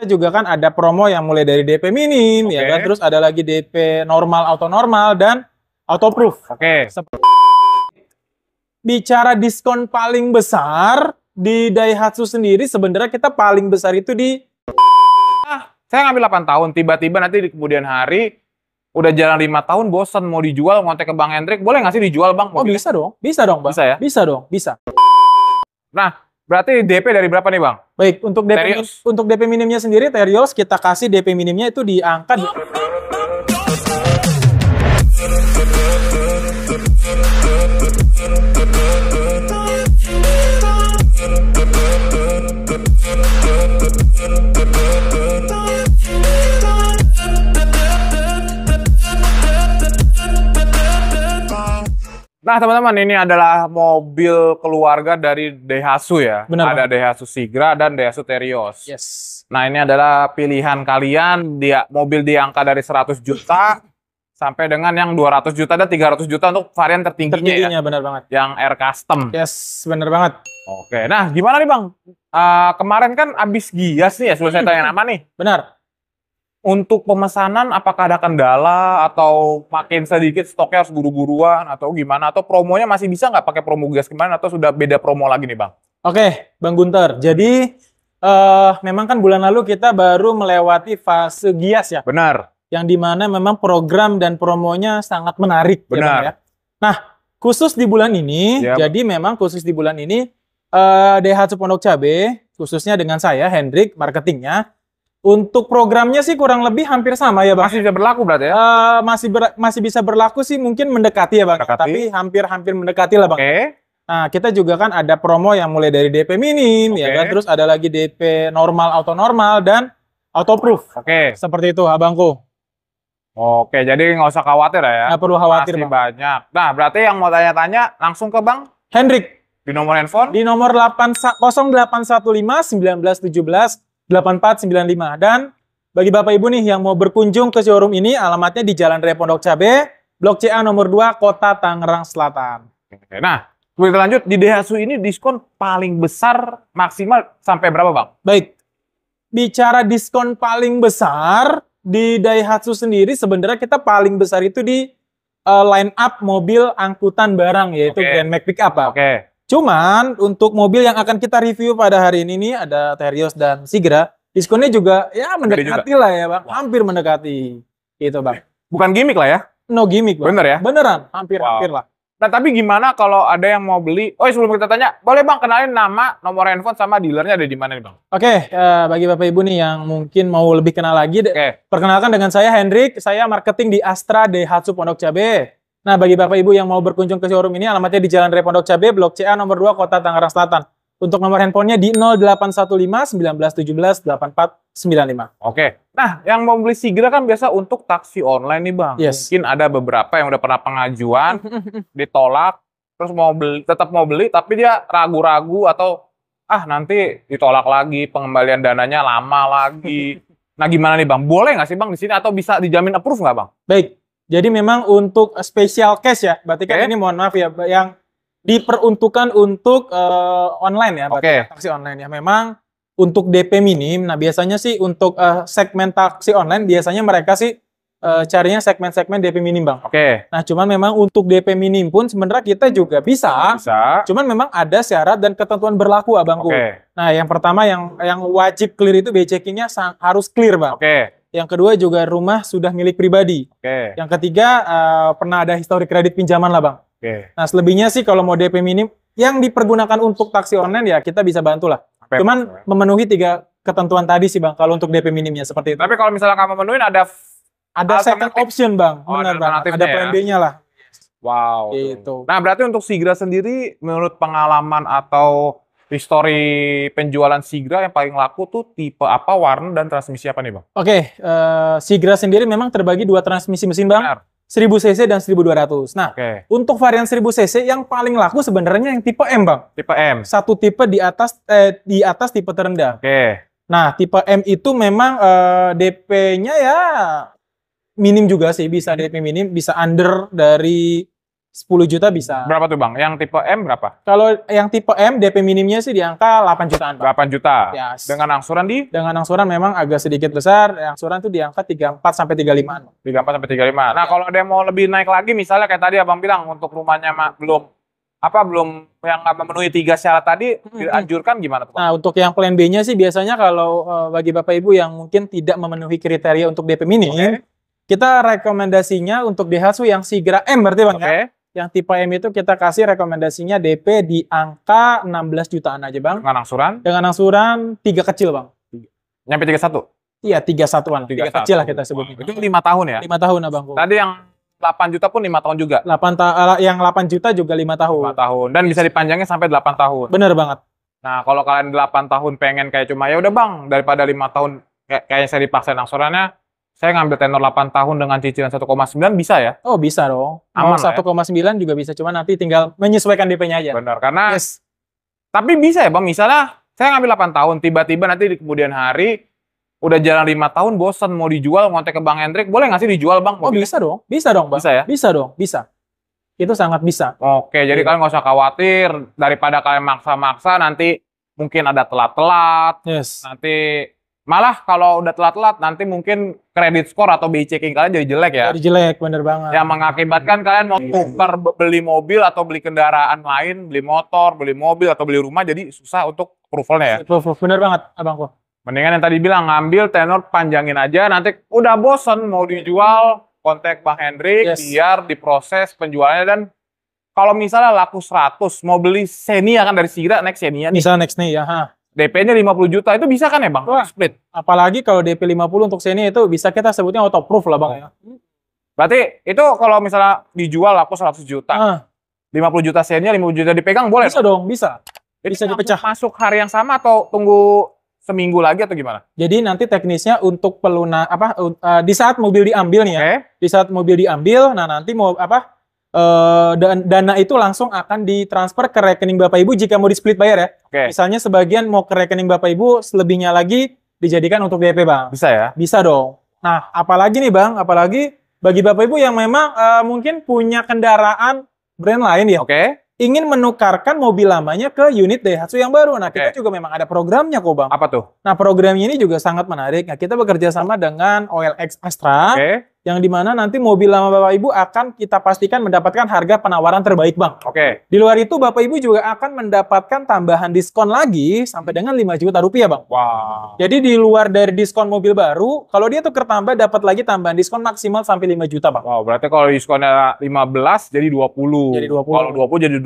kita juga kan ada promo yang mulai dari DP minim okay. ya kan terus ada lagi DP normal auto normal dan auto proof. Oke. Okay. Bicara diskon paling besar di Daihatsu sendiri sebenarnya kita paling besar itu di ah, saya ngambil 8 tahun tiba-tiba nanti di kemudian hari udah jalan lima tahun bosan mau dijual ngontek ke Bang Hendrik boleh nggak sih dijual Bang? Mobilnya? Oh bisa dong, bisa dong Bang. Bisa ya? Bisa dong, bisa. Nah, Berarti DP dari berapa nih bang? Baik, untuk DP, untuk DP minimnya sendiri, Terios kita kasih DP minimnya itu diangkat. angka... Iya. Nah, teman-teman, ini adalah mobil keluarga dari Daihatsu ya. Benar. Ada Daihatsu Sigra dan Daihatsu Terios. Yes. Nah, ini adalah pilihan kalian. Dia mobil di angka dari 100 juta sampai dengan yang 200 juta dan 300 juta untuk varian tertingginya, ya. tertingginya ya. benar banget. Yang Air Custom. Yes, benar banget. Oke. Nah, gimana nih, Bang? Uh, kemarin kan abis gias nih ya, sebelum saya hmm. tanya nama nih. Benar untuk pemesanan apakah ada kendala atau makin sedikit stoknya harus buru-buruan atau gimana atau promonya masih bisa nggak pakai promo gas kemarin atau sudah beda promo lagi nih bang? Oke, Bang Gunter. Jadi uh, memang kan bulan lalu kita baru melewati fase gias ya. Benar. Yang dimana memang program dan promonya sangat menarik. Ya, Benar. Ya, ya? Nah, khusus di bulan ini, yep. jadi memang khusus di bulan ini uh, eh, Daihatsu Pondok Cabe khususnya dengan saya Hendrik marketingnya untuk programnya sih kurang lebih hampir sama ya bang. Masih bisa berlaku berarti ya? Uh, masih ber, masih bisa berlaku sih mungkin mendekati ya bang. Mendekati. Tapi hampir-hampir mendekati lah bang. Oke. Okay. Nah kita juga kan ada promo yang mulai dari DP minim okay. ya kan. Terus ada lagi DP normal, auto normal dan auto proof. Oke. Okay. Seperti itu abangku. Oke, jadi nggak usah khawatir ya. Nggak perlu khawatir Masih bang. banyak. Nah berarti yang mau tanya-tanya langsung ke bang Hendrik. Di nomor handphone? Di nomor 08, 0815 1917 8495. Dan bagi Bapak Ibu nih yang mau berkunjung ke showroom ini, alamatnya di Jalan Raya Pondok Cabe, Blok CA nomor 2, Kota Tangerang Selatan. Oke, Nah, kita lanjut, di Daihatsu ini diskon paling besar maksimal sampai berapa Bang? Baik, bicara diskon paling besar, di Daihatsu sendiri sebenarnya kita paling besar itu di uh, line up mobil angkutan barang, yaitu okay. Grand Max Pickup Pak. Oke. Okay. Cuman untuk mobil yang akan kita review pada hari ini nih ada Terios dan Sigra, diskonnya juga ya mendekati juga. lah ya bang, hampir mendekati gitu bang. Eh, bukan gimmick lah ya? No gimmick bang. Bener ya? Beneran, hampir wow. hampir lah. Nah tapi gimana kalau ada yang mau beli? Oh iya, sebelum kita tanya, boleh bang kenalin nama, nomor handphone sama dealernya ada di mana nih bang? Oke, okay, uh, eh, bagi bapak ibu nih yang mungkin mau lebih kenal lagi, okay. perkenalkan dengan saya Hendrik, saya marketing di Astra Daihatsu Pondok Cabe. Nah, bagi Bapak Ibu yang mau berkunjung ke showroom ini, alamatnya di Jalan Raya Cabe, Blok CA nomor 2, Kota Tangerang Selatan. Untuk nomor handphonenya di 0815-1917-8495. Oke. Nah, yang mau beli Sigra kan biasa untuk taksi online nih, Bang. Yes. Mungkin ada beberapa yang udah pernah pengajuan, ditolak, terus mau beli, tetap mau beli, tapi dia ragu-ragu atau, ah nanti ditolak lagi, pengembalian dananya lama lagi. Nah, gimana nih, Bang? Boleh nggak sih, Bang, di sini? Atau bisa dijamin approve nggak, Bang? Baik. Jadi memang untuk eh, spesial case ya, berarti kan ini mohon maaf ya, yang diperuntukkan untuk uh, online ya, okay. taksi online ya. Memang untuk DP minim, nah biasanya sih untuk uh, eh, segmen taksi online biasanya mereka sih uh, carinya segmen-segmen DP minim bang. Oke. Okay. Nah cuman memang untuk DP minim pun sebenarnya kita juga bisa. Bisa. Cuman memang ada syarat dan ketentuan berlaku abangku. Oke. Okay. Nah yang pertama yang yang wajib clear itu bill checkingnya harus clear bang. Oke. Okay yang kedua juga rumah sudah milik pribadi. Oke. Okay. Yang ketiga uh, pernah ada histori kredit pinjaman lah bang. Oke. Okay. Nah selebihnya sih kalau mau DP minim yang dipergunakan untuk taksi online ya kita bisa bantu lah. Cuman memenuhi tiga ketentuan tadi sih bang. Kalau untuk DP minimnya seperti itu. Tapi kalau misalnya kamu memenuhi ada ada second option bang, oh, benar bang. Ada ya? plan ya? B-nya lah. Wow. Gitu. Nah berarti untuk Sigra sendiri menurut pengalaman atau history penjualan Sigra yang paling laku tuh tipe apa, warna dan transmisi apa nih bang? Oke, okay, uh, eh, Sigra sendiri memang terbagi dua transmisi mesin bang. Benar. 1000 cc dan 1200. Nah, okay. untuk varian 1000 cc yang paling laku sebenarnya yang tipe M, Bang. Tipe M. Satu tipe di atas eh, di atas tipe terendah. Oke. Okay. Nah, tipe M itu memang uh, eh, DP-nya ya minim juga sih, bisa DP minim, bisa under dari 10 juta bisa. Berapa tuh Bang? Yang tipe M berapa? Kalau yang tipe M DP minimnya sih di angka 8 jutaan. Bang. 8 juta. Yes. Dengan angsuran di? Dengan angsuran memang agak sedikit besar. Angsuran tuh di angka 34 sampai 35. 34 sampai 35. Nah, ya. kalau ada mau lebih naik lagi misalnya kayak tadi Abang bilang untuk rumahnya belum apa belum yang nggak memenuhi tiga syarat tadi hmm. dianjurkan gimana tuh? Nah untuk yang plan B-nya sih biasanya kalau uh, bagi bapak ibu yang mungkin tidak memenuhi kriteria untuk DP minim, okay. kita rekomendasinya untuk DHSU yang Sigra M berarti bang okay. ya? yang tipe M itu kita kasih rekomendasinya DP di angka 16 jutaan aja bang. Dengan angsuran? Dengan angsuran tiga kecil bang. Nyampe tiga satu? Iya tiga satuan, tiga, tiga kecil lah kita sebutnya. Itu lima tahun ya? Lima tahun abang. Tadi yang 8 juta pun lima tahun juga. Delapan ta yang 8 juta juga lima tahun. 5 tahun dan bisa dipanjangnya sampai 8 tahun. Bener banget. Nah, kalau kalian 8 tahun pengen kayak cuma ya udah Bang, daripada lima tahun kayak kayak saya dipaksain angsurannya, saya ngambil tenor 8 tahun dengan cicilan 1,9 bisa ya? Oh bisa dong. Aman Mau 1,9 ya? juga bisa, cuma nanti tinggal menyesuaikan DP-nya aja. Benar, karena yes. tapi bisa ya bang, misalnya saya ngambil 8 tahun, tiba-tiba nanti di kemudian hari udah jalan lima tahun bosan mau dijual ngontek ke Bang Hendrik, boleh nggak sih dijual Bang? Oh bisa dong, bisa dong Bang. Bisa ya? Bisa dong, bisa. Itu sangat bisa. Oke, jadi iya. kalian nggak usah khawatir daripada kalian maksa-maksa nanti mungkin ada telat-telat, yes. nanti Malah kalau udah telat-telat nanti mungkin kredit skor atau BI checking kalian jadi jelek ya. Jadi jelek, bener banget. Yang mengakibatkan kalian mau tukar beli mobil atau beli kendaraan lain, beli motor, beli mobil atau beli rumah jadi susah untuk approvalnya ya. Approval, bener banget abangku. Mendingan yang tadi bilang ngambil tenor panjangin aja nanti udah bosen mau dijual kontak Bang Hendrik yes. biar diproses penjualannya dan kalau misalnya laku 100 mau beli Xenia kan dari Sigra next Xenia nih. Misalnya next nih ya. Ha DP-nya 50 juta itu bisa kan ya Bang? Wah, split. Apalagi kalau DP 50 untuk sini itu bisa kita sebutnya auto proof lah Bang ya. Berarti itu kalau misalnya dijual laku 100 juta. Ah. 50 juta sennya, 50 juta dipegang boleh? Bisa dong, bisa. Jadi bisa dipecah. Masuk hari yang sama atau tunggu seminggu lagi atau gimana? Jadi nanti teknisnya untuk peluna apa uh, di saat mobil diambil nih ya. Okay. Di saat mobil diambil, nah nanti mau apa? uh, dan dana itu langsung akan ditransfer ke rekening Bapak Ibu jika mau di split bayar ya. Okay. Misalnya sebagian mau ke rekening Bapak Ibu, selebihnya lagi dijadikan untuk DP, Bang. Bisa ya? Bisa dong. Nah, apalagi nih, Bang, apalagi bagi Bapak Ibu yang memang uh, mungkin punya kendaraan brand lain ya. Oke. Okay. Ingin menukarkan mobil lamanya ke unit Daihatsu yang baru. Nah, okay. kita juga memang ada programnya kok, Bang. Apa tuh? Nah, program ini juga sangat menarik. Nah, kita bekerja sama dengan OLX Astra. Okay yang dimana nanti mobil lama Bapak Ibu akan kita pastikan mendapatkan harga penawaran terbaik Bang. Oke. Okay. Di luar itu Bapak Ibu juga akan mendapatkan tambahan diskon lagi sampai dengan 5 juta rupiah Bang. Wow. Jadi di luar dari diskon mobil baru, kalau dia tuker tambah dapat lagi tambahan diskon maksimal sampai 5 juta Bang. Wow, berarti kalau diskonnya 15 jadi 20. Jadi 20. Kalau 20 jadi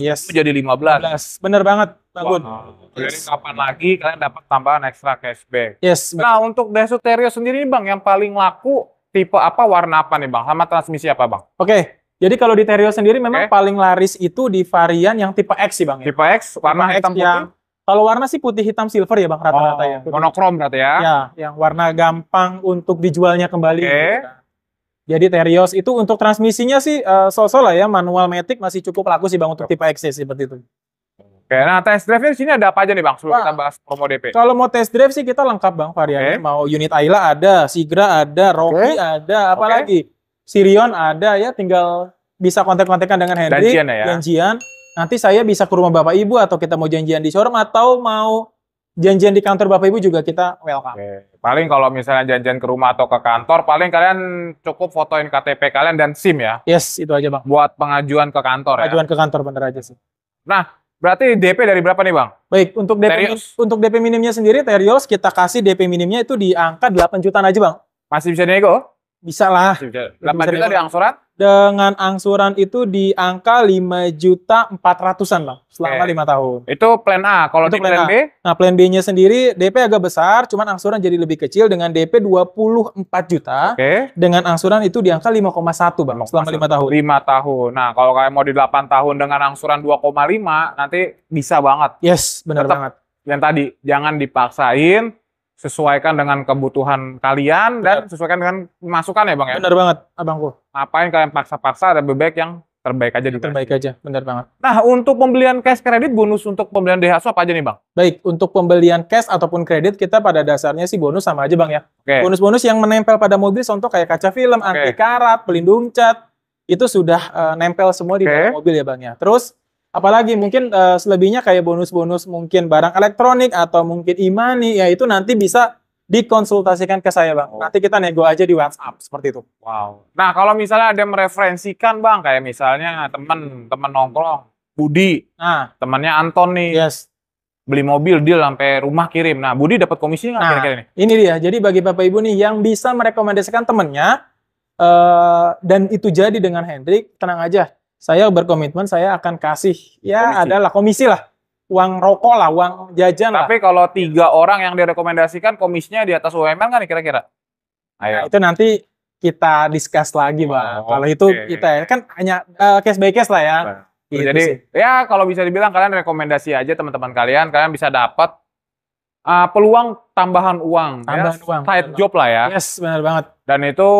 25. 25 yes. Itu jadi 15. 15. Bener banget. Bangun. Wow. Yes. Jadi kapan lagi kalian dapat tambahan ekstra cashback. Yes. Nah, untuk Dasu Terios sendiri Bang, yang paling laku tipe apa, warna apa nih Bang? Lama transmisi apa Bang? Oke, okay. jadi kalau di Terios sendiri memang okay. paling laris itu di varian yang tipe X sih Bang ya? Tipe X, warna tipe hitam X putih? kalau warna sih putih, hitam, silver ya Bang rata-rata oh, ya. Monokrom berarti ya? Ya, yang warna gampang untuk dijualnya kembali. Okay. Gitu kan. Jadi Terios itu untuk transmisinya sih uh, eh, so lah ya, manual matic masih cukup laku sih Bang untuk tipe X sih ya, seperti itu. Oke, nah test drive di sini ada apa aja nih Bang sebelum kita bahas promo DP? Kalau mau test drive sih kita lengkap Bang variannya. Okay. Mau unit Ayla ada, Sigra ada, Rocky okay. ada, apalagi okay. Sirion ada ya tinggal bisa kontak-kontakan dengan Hendrik, janjian, ya, ya? janjian. Nanti saya bisa ke rumah Bapak Ibu atau kita mau janjian di showroom atau mau janjian di kantor Bapak Ibu juga kita welcome. Oke. Paling kalau misalnya janjian ke rumah atau ke kantor, paling kalian cukup fotoin KTP kalian dan SIM ya. Yes, itu aja Bang. Buat pengajuan ke kantor pengajuan ya. Pengajuan ke kantor bener aja sih. Nah, Berarti DP dari berapa nih, Bang? Baik, untuk DP untuk DP minimnya sendiri Terios kita kasih DP minimnya itu di angka 8 jutaan aja, Bang. Masih bisa nego? Bisa lah. Berapa juta di angsuran? Dengan angsuran itu di angka 5 juta 400-an lah selama lima okay. tahun. Itu plan A. Kalau itu di plan, plan B? Nah, plan B-nya sendiri DP agak besar, cuman angsuran jadi lebih kecil dengan DP 24 juta. Oke. Okay. Dengan angsuran itu di angka 5,1 Bang selama lima tahun. 5 tahun. Nah, kalau kayak mau di 8 tahun dengan angsuran 2,5 nanti bisa banget. Yes, benar banget. Yang tadi jangan dipaksain, sesuaikan dengan kebutuhan kalian dan sesuaikan dengan masukan ya bang ya. Benar banget, abangku. Ngapain kalian paksa-paksa? Ada bebek yang terbaik aja juga. Terbaik aja, benar banget. Nah, untuk pembelian cash kredit, bonus untuk pembelian dhs apa aja nih Bang? Baik, untuk pembelian cash ataupun kredit, kita pada dasarnya sih bonus sama aja Bang ya. bonus Bonus-bonus yang menempel pada mobil, contoh kayak kaca film, okay. anti karat, pelindung cat, itu sudah uh, nempel semua di mobil ya Bang ya. Terus, Apalagi mungkin uh, selebihnya kayak bonus-bonus mungkin barang elektronik atau mungkin imani e ya itu nanti bisa dikonsultasikan ke saya bang. Oh. Nanti kita nego aja di WhatsApp seperti itu. Wow. Nah kalau misalnya ada yang mereferensikan bang, kayak misalnya teman-teman nongkrong, Budi, nah. temannya Anton nih, yes. beli mobil deal sampai rumah kirim. Nah Budi dapat komisi nggak nah, kira-kira ini? Ini dia. Jadi bagi bapak ibu nih yang bisa merekomendasikan temennya uh, dan itu jadi dengan Hendrik, tenang aja saya berkomitmen saya akan kasih ya adalah komisi lah uang rokok lah uang jajan tapi lah. kalau tiga orang yang direkomendasikan komisinya di atas UMR kan kira-kira Ayo. Nah, itu nanti kita discuss lagi oh, kalau okay. itu kita ya, kan hanya uh, case by case lah ya nah, gitu jadi sih. ya kalau bisa dibilang kalian rekomendasi aja teman-teman kalian kalian bisa dapat uh, peluang tambahan uang ya. tambahan ya, uang side job lah ya yes benar banget dan itu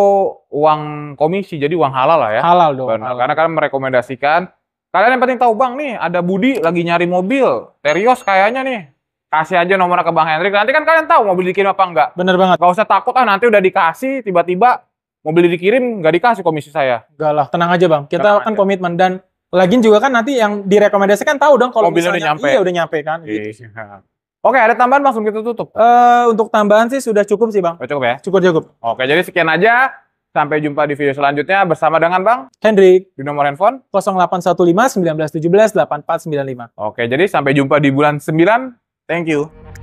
uang komisi, jadi uang halal lah ya. Halal dong. Benar. Halal. Karena kalian merekomendasikan. Kalian yang penting tahu bang nih, ada Budi lagi nyari mobil. Terios kayaknya nih. Kasih aja nomornya ke Bang Hendrik. Nanti kan kalian tahu mobil dikirim apa enggak. Bener banget. Gak usah takut ah nanti udah dikasih, tiba-tiba mobil dikirim nggak dikasih komisi saya. Enggak lah, tenang aja bang. Kita tenang kan aja. komitmen dan Lagian juga kan nanti yang direkomendasikan tahu dong kalau mobilnya udah nyampe. Iya udah nyampe kan. Iya, gitu. Iya. Oke, ada tambahan langsung kita tutup. Uh, untuk tambahan sih sudah cukup sih, Bang. Oh, cukup ya? Cukup, cukup. Oke, jadi sekian aja. Sampai jumpa di video selanjutnya bersama dengan Bang Hendrik di nomor handphone 0815 1917 8495. Oke, jadi sampai jumpa di bulan 9. Thank you.